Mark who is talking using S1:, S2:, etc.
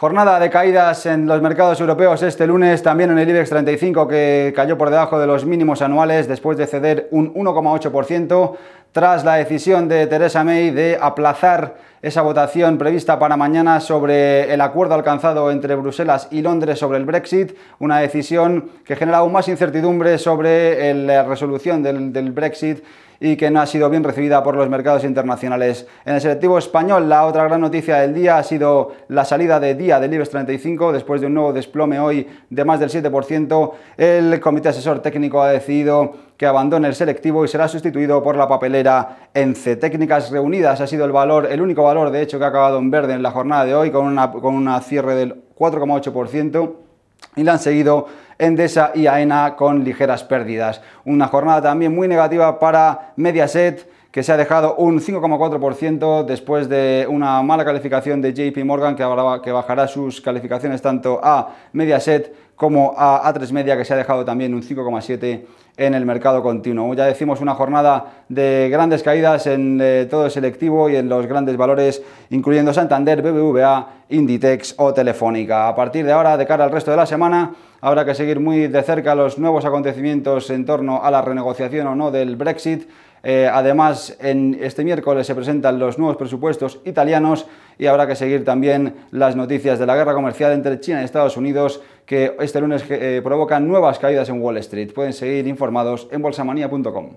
S1: Jornada de caídas en los mercados europeos este lunes, también en el IBEX 35 que cayó por debajo de los mínimos anuales después de ceder un 1,8% tras la decisión de Theresa May de aplazar esa votación prevista para mañana sobre el acuerdo alcanzado entre Bruselas y Londres sobre el Brexit, una decisión que genera aún más incertidumbre sobre la resolución del, del Brexit y que no ha sido bien recibida por los mercados internacionales. En el selectivo español, la otra gran noticia del día ha sido la salida de día del IBEX 35 después de un nuevo desplome hoy de más del 7%. El comité asesor técnico ha decidido que abandone el selectivo y será sustituido por la papelera ENCE. Técnicas Reunidas ha sido el valor, el único valor de hecho que ha acabado en verde en la jornada de hoy con una, con una cierre del 4,8% y la han seguido Endesa y AENA con ligeras pérdidas. Una jornada también muy negativa para Mediaset que se ha dejado un 5,4% después de una mala calificación de JP Morgan, que, bajará sus calificaciones tanto a Mediaset como a A3 Media, que se ha dejado también un 5,7% en el mercado continuo. Ya decimos una jornada de grandes caídas en eh, todo el selectivo y en los grandes valores, incluyendo Santander, BBVA, Inditex o Telefónica. A partir de ahora, de cara al resto de la semana, habrá que seguir muy de cerca los nuevos acontecimientos en torno a la renegociación o no del Brexit eh, además, en este miércoles se presentan los nuevos presupuestos italianos y habrá que seguir también las noticias de la guerra comercial entre China y Estados Unidos que este lunes eh, provocan nuevas caídas en Wall Street. Pueden seguir informados en bolsamanía.com.